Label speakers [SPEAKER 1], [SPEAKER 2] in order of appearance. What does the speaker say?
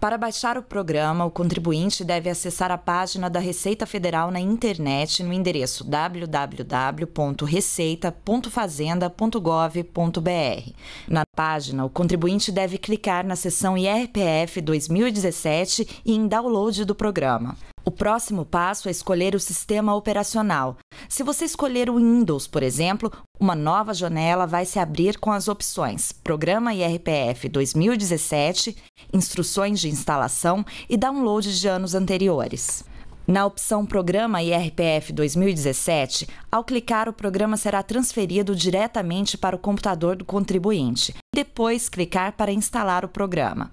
[SPEAKER 1] Para baixar o programa, o contribuinte deve acessar a página da Receita Federal na internet no endereço www.receita.fazenda.gov.br. Na página, o contribuinte deve clicar na seção IRPF 2017 e em download do programa. O próximo passo é escolher o sistema operacional. Se você escolher o Windows, por exemplo, uma nova janela vai se abrir com as opções Programa IRPF 2017, Instruções de instalação e downloads de anos anteriores. Na opção Programa IRPF 2017, ao clicar, o programa será transferido diretamente para o computador do contribuinte. Depois, clicar para instalar o programa.